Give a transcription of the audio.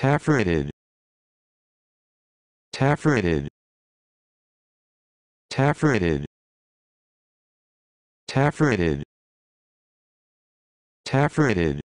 Taffrated. Taffrated. Taffrated. Taffrated. Taffrated.